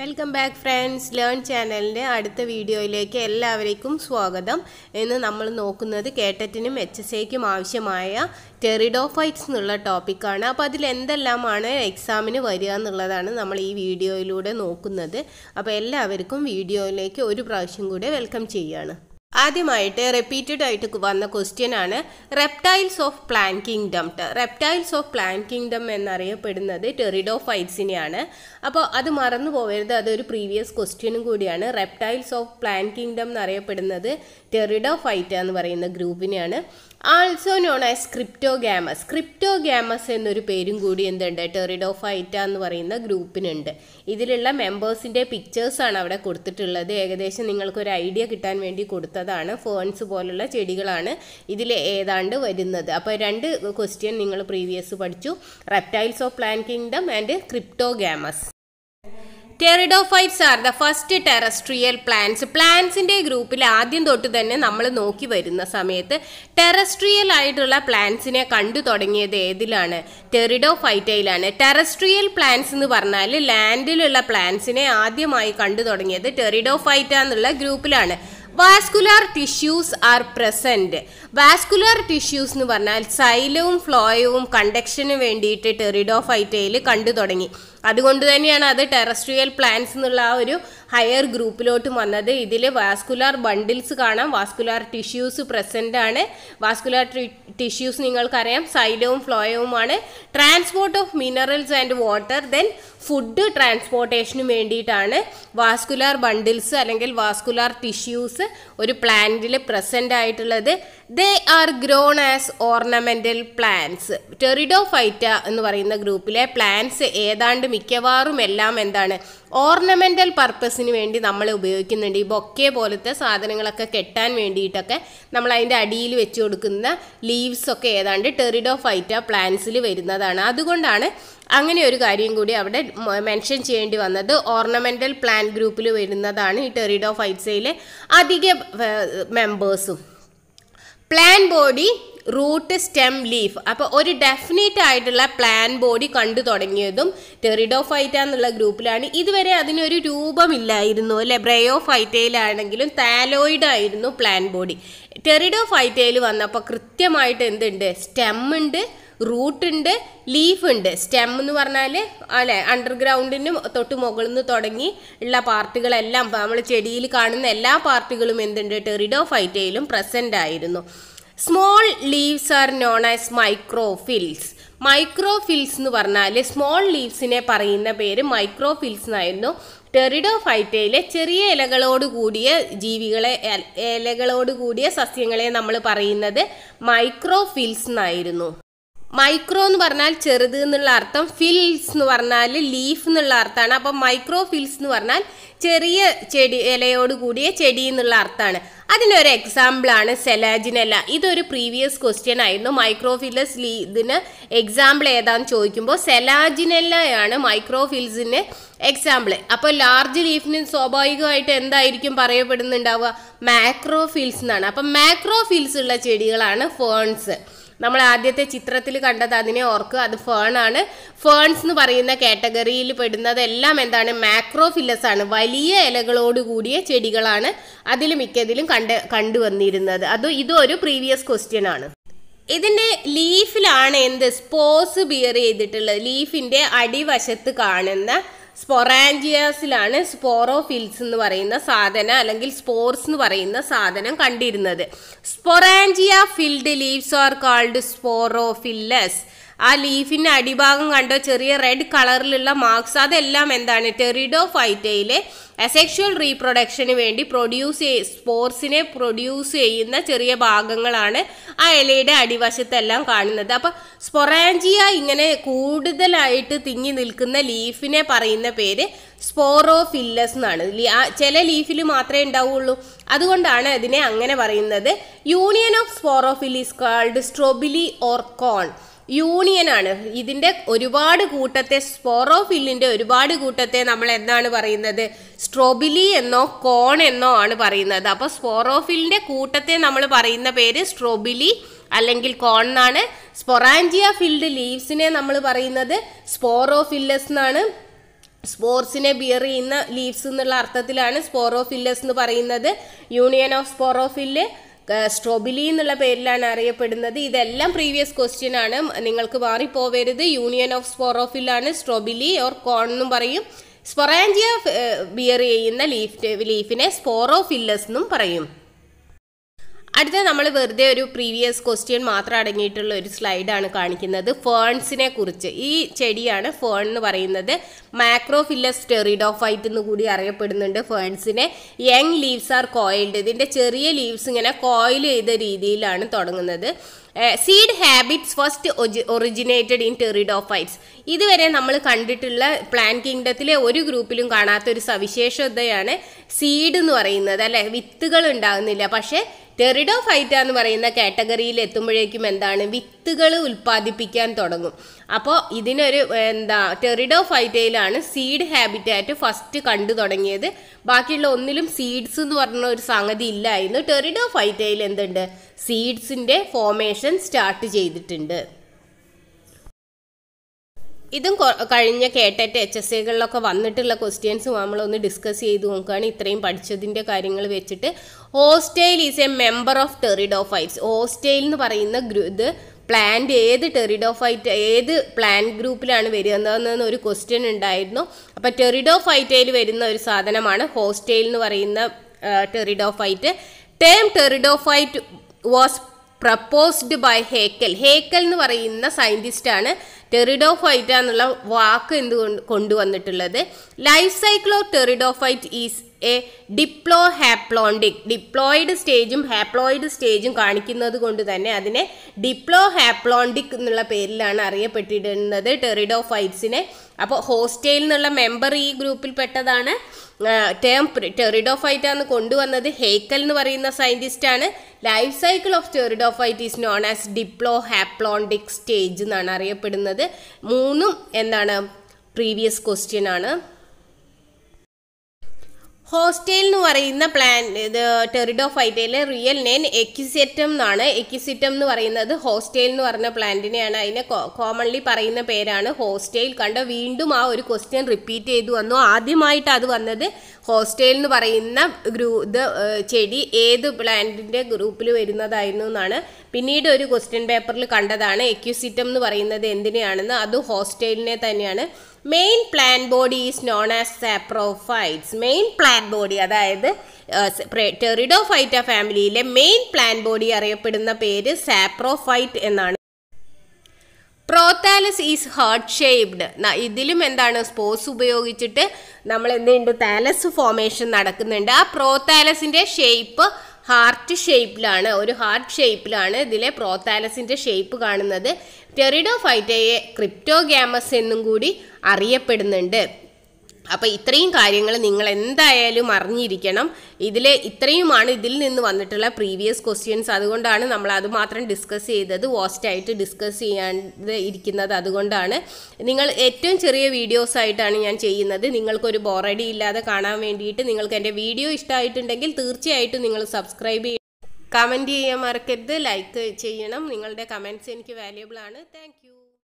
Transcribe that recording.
welcome back friends learn ചാനലിൻ്റെ അടുത്ത വീഡിയോയിലേക്ക് എല്ലാവർക്കും സ്വാഗതം ഇന്ന് നമ്മൾ നോക്കുന്നത് കേട്ടറ്റിനും എച്ച് എസ് എക്കും ആവശ്യമായ ടെറിഡോഫൈറ്റ്സ് എന്നുള്ള ടോപ്പിക്കാണ് അപ്പോൾ അതിൽ എന്തെല്ലാമാണ് എക്സാമിന് വരിക എന്നുള്ളതാണ് നമ്മൾ ഈ വീഡിയോയിലൂടെ നോക്കുന്നത് അപ്പോൾ എല്ലാവർക്കും വീഡിയോയിലേക്ക് ഒരു പ്രാവശ്യം കൂടെ വെൽക്കം ചെയ്യുകയാണ് ആദ്യമായിട്ട് റിപ്പീറ്റഡ് ആയിട്ട് വന്ന ക്വസ്റ്റ്യൻ ആണ് reptiles of plant kingdom reptiles of plant kingdom എന്നറിയപ്പെടുന്നത് ടെറിഡോ ഫൈറ്റ്സിനെയാണ് അപ്പോൾ അത് മറന്നു പോകരുത് അതൊരു പ്രീവിയസ് ക്വസ്റ്റ്യനും കൂടിയാണ് റെപ്റ്റൈൽസ് ഓഫ് പ്ലാൻ കിങ്ഡം എന്നറിയപ്പെടുന്നത് ടെറിഡോ ഫൈറ്റ് എന്ന് പറയുന്ന ഗ്രൂപ്പിനെയാണ് also known as cryptogams cryptogams എന്നൊരു പേരും കൂടി എന്തുണ്ട് ടെറിഡോഫൈറ്റ എന്ന് പറയുന്ന ഗ്രൂപ്പിനുണ്ട് ഇതിലുള്ള മെമ്പേഴ്സിൻ്റെ പിക്ചേഴ്സാണ് അവിടെ കൊടുത്തിട്ടുള്ളത് ഏകദേശം നിങ്ങൾക്കൊരു ഐഡിയ കിട്ടാൻ വേണ്ടി കൊടുത്തതാണ് ഫോൺസ് പോലുള്ള ചെടികളാണ് ഇതിൽ ഏതാണ്ട് വരുന്നത് അപ്പോൾ രണ്ട് ക്വസ്റ്റ്യൻ നിങ്ങൾ പ്രീവിയസ് പഠിച്ചു reptiles of plant kingdom and cryptogams pteridophytes are the first terrestrial plants പ്ലാന്റ്സിൻ്റെ ഗ്രൂപ്പിൽ ആദ്യം തൊട്ട് തന്നെ നമ്മൾ നോക്കി വരുന്ന സമയത്ത് ടെറസ്ട്രിയൽ ആയിട്ടുള്ള പ്ലാന്റ്സിനെ കണ്ടു തുടങ്ങിയത് ഏതിലാണ് ടെറിഡോഫൈറ്റയിലാണ് ടെറസ്ട്രിയൽ പ്ലാന്റ്സ് എന്ന് പറഞ്ഞാൽ ലാൻഡിലുള്ള പ്ലാന്റ്സിനെ ആദ്യമായി കണ്ടു തുടങ്ങിയത് ടെറിഡോഫൈറ്റ എന്നുള്ള ഗ്രൂപ്പിലാണ് vascular tissues are present vascular tissues എന്ന് പറഞ്ഞാൽ സൈലവും ഫ്ലോയവും കണ്ടക്ഷന് വേണ്ടിയിട്ട് ടെറിഡോഫൈറ്റയിൽ കണ്ടു തുടങ്ങി അതുകൊണ്ട് തന്നെയാണ് അത് ടെറസ്ട്രിയൽ പ്ലാന്റ്സ് എന്നുള്ള ആ ഒരു ഹയർ ഗ്രൂപ്പിലോട്ടും വന്നത് ഇതിൽ വാസ്കുലാർ ബണ്ടിൽസ് കാണാം വാസ്കുലാർ ടിഷ്യൂസ് പ്രസൻ്റ് ആണ് വാസ്കുലാർ ടിഷ്യൂസ് നിങ്ങൾക്കറിയാം സൈലവും ഫ്ലോയവുമാണ് transport of minerals and water then food ട്രാൻസ്പോർട്ടേഷനും വേണ്ടിയിട്ടാണ് വാസ്കുലാർ ബണ്ടിൽസ് അല്ലെങ്കിൽ വാസ്കുലാർ ടിഷ്യൂസ് ഒരു പ്ലാന്റിൽ പ്രസൻ്റ് ആയിട്ടുള്ളത് they are grown as ornamental plants pteridophyta എന്ന് പറയുന്ന ഗ്രൂപ്പിലെ പ്ലാന്റ്സ് ഏതാണ്ട് മിക്കവാറും എല്ലാം എന്താണ് ഓർണമെൻ്റൽ പർപ്പസിന് വേണ്ടി നമ്മൾ ഉപയോഗിക്കുന്നുണ്ട് ഈ ബൊക്കെ പോലത്തെ സാധനങ്ങളൊക്കെ കെട്ടാൻ വേണ്ടിയിട്ടൊക്കെ നമ്മൾ അതിൻ്റെ അടിയിൽ വെച്ച് കൊടുക്കുന്ന ലീ ഒക്കെ ഏതാണ്ട് ടെറിഡോ ഫൈറ്റ പ്ലാന്റ്സിൽ വരുന്നതാണ് അതുകൊണ്ടാണ് അങ്ങനെ ഒരു കാര്യം കൂടി അവിടെ മെൻഷൻ ചെയ്യേണ്ടി വന്നത് ഓർണമെൻ്റൽ പ്ലാന്റ് ഗ്രൂപ്പിൽ വരുന്നതാണ് ഈ ടെറിഡോ ഫൈറ്റ്സയിലെ അധിക മെമ്പേഴ്സും plant body root stem leaf അപ്പോൾ ഒരു ഡെഫിനറ്റ് ആയിട്ടുള്ള പ്ലാൻ ബോഡി കണ്ടു തുടങ്ങിയതും ടെറിഡോഫൈറ്റ എന്നുള്ള ഗ്രൂപ്പിലാണ് ഇതുവരെ അതിനൊരു രൂപമില്ലായിരുന്നു അല്ലെ ബ്രയോഫൈറ്റയിലാണെങ്കിലും താലോയിഡ് ആയിരുന്നു പ്ലാൻ ബോഡി ടെറിഡോഫൈറ്റയിൽ വന്നപ്പോൾ കൃത്യമായിട്ട് എന്തുണ്ട് സ്റ്റെം ഉണ്ട് റൂട്ട് ഉണ്ട് ലീഫ് ഉണ്ട് സ്റ്റെം എന്ന് പറഞ്ഞാൽ അല്ലെ അണ്ടർഗ്രൗണ്ടിനും തൊട്ട് മുകളിൽ നിന്ന് തുടങ്ങി ഉള്ള പാർട്ടുകളെല്ലാം നമ്മൾ ചെടിയിൽ കാണുന്ന എല്ലാ പാർട്ടുകളും എന്തുണ്ട് ടെറിഡോഫൈറ്റയിലും പ്രസൻ്റ് ആയിരുന്നു small leaves are known as microphylls microphylls എന്ന് പറഞ്ഞാൽ സ്മോൾ ലീവ്സിനെ പറയുന്ന പേര് മൈക്രോഫിൽസ് എന്നായിരുന്നു ഫൈറ്റയിലെ ചെറിയ ഇലകളോട് കൂടിയ ജീവികളെ ഇലകളോട് കൂടിയ സസ്യങ്ങളെ നമ്മൾ പറയുന്നത് മൈക്രോഫിൽസ് എന്നായിരുന്നു മൈക്രോ എന്ന് പറഞ്ഞാൽ ചെറുത് എന്നുള്ള അർത്ഥം ഫിൽസ് എന്ന് പറഞ്ഞാൽ ലീഫ് എന്നുള്ള അർത്ഥമാണ് അപ്പം മൈക്രോ ഫിൽസ് എന്ന് പറഞ്ഞാൽ ചെറിയ ചെടി ഇലയോട് കൂടിയ ചെടി എന്നുള്ള അർത്ഥമാണ് അതിനൊരു എക്സാമ്പിളാണ് സെലാജിനല്ല ഇതൊരു പ്രീവിയസ് ക്വസ്റ്റ്യൻ ആയിരുന്നു മൈക്രോഫിൽസ് ലീ ഇതിന് എക്സാമ്പിൾ ഏതാന്ന് ചോദിക്കുമ്പോൾ സെലാജിനെല്ലയാണ് മൈക്രോഫിൽസിന് എക്സാമ്പിൾ അപ്പോൾ ലാർജ് ലീഫിന് സ്വാഭാവികമായിട്ട് എന്തായിരിക്കും പറയപ്പെടുന്നുണ്ടാവുക മാക്രോഫിൽസ് എന്നാണ് അപ്പം മാക്രോഫിൽസ് ഉള്ള ചെടികളാണ് ഫേൺസ് നമ്മൾ ആദ്യത്തെ ചിത്രത്തിൽ കണ്ടത് അതിനെ ഓർക്കുക അത് ഫേൺ ആണ് ഫേൺസ് എന്ന് പറയുന്ന കാറ്റഗറിയിൽ പെടുന്നതെല്ലാം എന്താണ് മാക്രോഫില്ലസ് ആണ് വലിയ ഇലകളോട് കൂടിയ ചെടികളാണ് അതിൽ മിക്കതിലും കണ്ട് കണ്ടുവന്നിരുന്നത് അത് ഇതും ഒരു പ്രീവിയസ് ക്വസ്റ്റ്യൻ ആണ് ഇതിൻ്റെ ലീഫിലാണ് എന്ത് സ്പോസ് ബിയർ ചെയ്തിട്ടുള്ളത് ലീഫിൻ്റെ അടിവശത്ത് കാണുന്ന സ്പൊറാൻജിയാസിലാണ് സ്പോറോഫിൽസ് എന്ന് പറയുന്ന സാധനം അല്ലെങ്കിൽ സ്പോർസ് എന്ന് പറയുന്ന സാധനം കണ്ടിരുന്നത് sporangia filled leaves are called sporophylls ആ ലീഫിൻ്റെ അടിഭാഗം കണ്ടോ ചെറിയ റെഡ് കളറിലുള്ള മാർക്സ് അതെല്ലാം എന്താണ് ടെറിഡോ ഫൈറ്റയിലെ അസെക്ഷൽ റീപ്രൊഡക്ഷന് വേണ്ടി പ്രൊഡ്യൂസ് ചെയ് സ്പോർസിനെ പ്രൊഡ്യൂസ് ചെയ്യുന്ന ചെറിയ ഭാഗങ്ങളാണ് ആ ഇലയുടെ അടിവശത്തെല്ലാം കാണുന്നത് അപ്പോൾ സ്പൊറാഞ്ചിയ ഇങ്ങനെ കൂടുതലായിട്ട് തിങ്ങി നിൽക്കുന്ന ലീഫിനെ പറയുന്ന പേര് സ്പോറോഫില്ലസ് എന്നാണ് ചില ലീഫിൽ മാത്രമേ ഉണ്ടാവുള്ളൂ അതുകൊണ്ടാണ് അതിനെ അങ്ങനെ പറയുന്നത് union of sporophylls called strobili or cone യൂണിയനാണ് ഇതിൻ്റെ ഒരുപാട് കൂട്ടത്തെ സ്പോറോഫില്ലിൻ്റെ ഒരുപാട് കൂട്ടത്തെ നമ്മൾ എന്താണ് പറയുന്നത് സ്ട്രോബിലി എന്നോ കോൺ എന്നോ ആണ് പറയുന്നത് അപ്പോൾ സ്പോറോഫിലിൻ്റെ കൂട്ടത്തെ നമ്മൾ പറയുന്ന പേര് സ്ട്രോബിലി അല്ലെങ്കിൽ കോൺ എന്നാണ് സ്പൊറാൻജിയ ഫിൽഡ് ലീവ്സിനെ നമ്മൾ പറയുന്നത് സ്പോറോഫില്ലസ് എന്നാണ് സ്പോർട്സിനെ ബിയർ ചെയ്യുന്ന ലീവ്സ് എന്നുള്ള അർത്ഥത്തിലാണ് സ്പോറോഫില്ലസ് എന്ന് പറയുന്നത് യൂണിയൻ ഓഫ് സ്പോറോഫില്ല് സ്ട്രോബിലി എന്നുള്ള പേരിലാണ് അറിയപ്പെടുന്നത് ഇതെല്ലാം പ്രീവിയസ് ക്വസ്റ്റ്യൻ ആണ് നിങ്ങൾക്ക് മാറിപ്പോവരുത് യൂണിയൻ ഓഫ് സ്പോറോഫിലാണ് സ്ട്രോബിലി ഓർ കോൺ എന്നും പറയും സ്പൊറാഞ്ചിയ ബിയർ ചെയ്യുന്ന ലീഫ് ലീഫിനെ സ്പോറോഫില്ലസ് എന്നും പറയും അടുത്ത നമ്മൾ വെറുതെ ഒരു പ്രീവിയസ് ക്വസ്റ്റ്യൻ മാത്രം അടങ്ങിയിട്ടുള്ള ഒരു സ്ലൈഡാണ് കാണിക്കുന്നത് ഫേൺസിനെ കുറിച്ച് ഈ ചെടിയാണ് ഫേൺ എന്ന് പറയുന്നത് മാക്രോഫില്ലസ് ടെറിഡോഫൈറ്റ് എന്ന് കൂടി അറിയപ്പെടുന്നുണ്ട് ഫേൺസിനെ യങ് ലീവ്സ് ആർ കോയിൽഡ് ഇതിൻ്റെ ചെറിയ ലീവ്സ് ഇങ്ങനെ കോയിൽ ചെയ്ത രീതിയിലാണ് തുടങ്ങുന്നത് seed habits first originated in pteridophytes ഇതുവരെ നമ്മൾ കണ്ടിട്ടുള്ള പ്ലാൻ കിങ്ഡത്തിലെ ഒരു ഗ്രൂപ്പിലും കാണാത്ത ഒരു സവിശേഷതയാണ് സീഡ് എന്ന് പറയുന്നത് അല്ലെ വിത്തുകൾ ഉണ്ടാകുന്നില്ല പക്ഷേ ടെറിഡോഫൈറ്റ എന്ന് പറയുന്ന കാറ്റഗറിയിൽ എത്തുമ്പോഴേക്കും എന്താണ് വിത്തുകൾ ഉൽപ്പാദിപ്പിക്കാൻ തുടങ്ങും അപ്പോൾ ഇതിനൊരു എന്താ ടെറിഡോഫൈറ്റയിലാണ് സീഡ് ഹാബിറ്റായിട്ട് ഫസ്റ്റ് കണ്ടു തുടങ്ങിയത് ബാക്കിയുള്ള ഒന്നിലും സീഡ്സ് എന്ന് പറഞ്ഞ ഒരു സംഗതി ഇല്ലായിരുന്നു ടെറിഡോഫൈറ്റയിൽ എന്തുണ്ട് സീഡ്സിൻ്റെ ഫോമേഷൻ സ്റ്റാർട്ട് ചെയ്തിട്ടുണ്ട് ഇതും കഴിഞ്ഞ കേട്ടേറ്റ് എച്ച് എസ് എകളിലൊക്കെ വന്നിട്ടുള്ള ക്വസ്റ്റ്യൻസ് നമ്മളൊന്ന് ഡിസ്കസ് ചെയ്ത് നോക്കുകയാണ് ഇത്രയും പഠിച്ചതിൻ്റെ കാര്യങ്ങൾ വെച്ചിട്ട് horsetail is a member of pteridophytes horsetail എന്ന് പറയുന്ന ഗ്രൂ ഇത് പ്ലാന്റ് ഏത് ടെറിഡോഫൈറ്റ് ഏത് പ്ലാന്റ് ഗ്രൂപ്പിലാണ് വരുന്നതെന്ന് ഒരു ക്വസ്റ്റ്യൻ ഉണ്ടായിരുന്നു അപ്പോൾ ടെറിഡോഫൈറ്റയിൽ വരുന്ന ഒരു സാധനമാണ് ഹോസ്റ്റൈൽ എന്ന് പറയുന്ന pteridophyte term pteridophyte was proposed by Haeckel Haeckel എന്ന് പറയുന്ന സയൻറ്റിസ്റ്റാണ് ടെറിഡോഫൈറ്റ എന്നുള്ള വാക്ക് എന്തുകൊണ്ട് കൊണ്ടുവന്നിട്ടുള്ളത് life cycle of pteridophyte is a diplohaplontic diploid സ്റ്റേജും ഹാപ്ലോയിഡ് സ്റ്റേജും കാണിക്കുന്നത് കൊണ്ട് തന്നെ അതിനെ ഡിപ്ലോ ഹാപ്ലോണ്ടിക് എന്നുള്ള പേരിലാണ് അറിയപ്പെട്ടിരുന്നത് ടെറിഡോഫൈറ്റ്സിനെ അപ്പോൾ ഹോസ്റ്റയിൽ നിന്നുള്ള മെമ്പർ ഈ പെട്ടതാണ് ടേം ടെറിഡോഫൈറ്റ് ആണ് കൊണ്ടുവന്നത് ഹേക്കൽ എന്ന് പറയുന്ന സയൻറ്റിസ്റ്റാണ് life cycle of pteridophytes known as diplohaplontic stage എന്നാണ് അറിയപ്പെടുന്നത് മൂന്നും എന്താണ് പ്രീവിയസ് ക്വസ്റ്റ്യൻ ആണ് ഹോസ്റ്റേൽ എന്ന് പറയുന്ന പ്ലാൻ ഇത് ടെറിഡോ ഫൈറ്റയിലെ റിയൽ നെയിം എക്യുസെറ്റം എന്നാണ് എക്യുസെറ്റം എന്ന് പറയുന്നത് ഹോസ്റ്റേൽ എന്ന് പറഞ്ഞ പ്ലാന്റിനെയാണ് അതിനെ കോമൺലി പറയുന്ന പേരാണ് ഹോസ്റ്റേൽ കണ്ട വീണ്ടും ആ ഒരു ക്വസ്റ്റ്യൻ റിപ്പീറ്റ് ചെയ്തു വന്നു ആദ്യമായിട്ട് അത് വന്നത് ഹോസ്റ്റേൽ എന്ന് പറയുന്ന ഗ്രൂ ഇത് ചെടി ഏത് പ്ലാന്റിൻ്റെ ഗ്രൂപ്പിൽ വരുന്നതായിരുന്നു എന്നാണ് പിന്നീട് ഒരു ക്വസ്റ്റ്യൻ പേപ്പറിൽ കണ്ടതാണ് എക്യുസിറ്റം എന്ന് പറയുന്നത് എന്തിനെയാണെന്ന് അത് ഹോസ്റ്റേലിനെ തന്നെയാണ് main plant body is known as saprophytes main plant body അതായത് ടെറിഡോഫൈറ്റ ഫാമിലിയിലെ മെയിൻ പ്ലാൻ ബോഡി അറിയപ്പെടുന്ന പേര് സാപ്രോഫൈറ്റ് എന്നാണ് പ്രോത്താലസ് ഈസ് ഹാർട്ട് ഷേപ്ഡ് ഇതിലും എന്താണ് സ്പോർട്സ് ഉപയോഗിച്ചിട്ട് നമ്മൾ എന്തുണ്ട് താലസ് ഫോമേഷൻ നടക്കുന്നുണ്ട് ആ പ്രോത്താലസിൻ്റെ ഷേപ്പ് ഹാർട്ട് ഷേപ്പിലാണ് ഒരു ഹാർട്ട് ഷേപ്പിലാണ് ഇതിലെ പ്രോത്താലസിൻ്റെ ഷേപ്പ് കാണുന്നത് ടെറിഡോഫൈറ്റയെ ഗ്യാമസ് എന്നും കൂടി അറിയപ്പെടുന്നുണ്ട് അപ്പോൾ ഇത്രയും കാര്യങ്ങൾ നിങ്ങൾ എന്തായാലും അറിഞ്ഞിരിക്കണം ഇതിൽ ഇത്രയുമാണ് ഇതിൽ നിന്ന് വന്നിട്ടുള്ള പ്രീവിയസ് ക്വസ്റ്റ്യൻസ് അതുകൊണ്ടാണ് നമ്മൾ അത് മാത്രം ഡിസ്കസ് ചെയ്തത് വാസ്റ്റായിട്ട് ഡിസ്കസ് ചെയ്യാതെ ഇരിക്കുന്നത് അതുകൊണ്ടാണ് നിങ്ങൾ ഏറ്റവും ചെറിയ വീഡിയോസ് ആയിട്ടാണ് ഞാൻ ചെയ്യുന്നത് നിങ്ങൾക്കൊരു ബോറടി ഇല്ലാതെ കാണാൻ വേണ്ടിയിട്ട് നിങ്ങൾക്ക് എൻ്റെ വീഡിയോ ഇഷ്ടമായിട്ടുണ്ടെങ്കിൽ തീർച്ചയായിട്ടും നിങ്ങൾ സബ്സ്ക്രൈബ് ചെയ്യണം കമൻറ്റ് ചെയ്യാൻ മറക്കരുത് ലൈക്ക് ചെയ്യണം നിങ്ങളുടെ കമൻറ്റ്സ് എനിക്ക് വാല്യുബിൾ ആണ് താങ്ക്